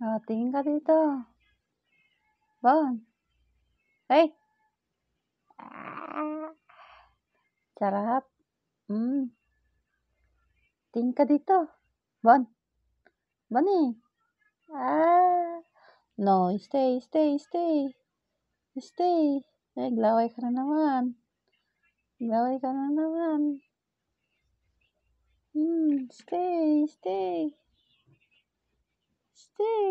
Oh, tingin ka dito. Bon. Hey! Charap. Mm. Tingin ka dito. Bon. Bonnie. Ah. No, stay, stay, stay. Stay. Eh, glaway ka na naman. Glaway ka na naman. Mm, stay, stay. Stay.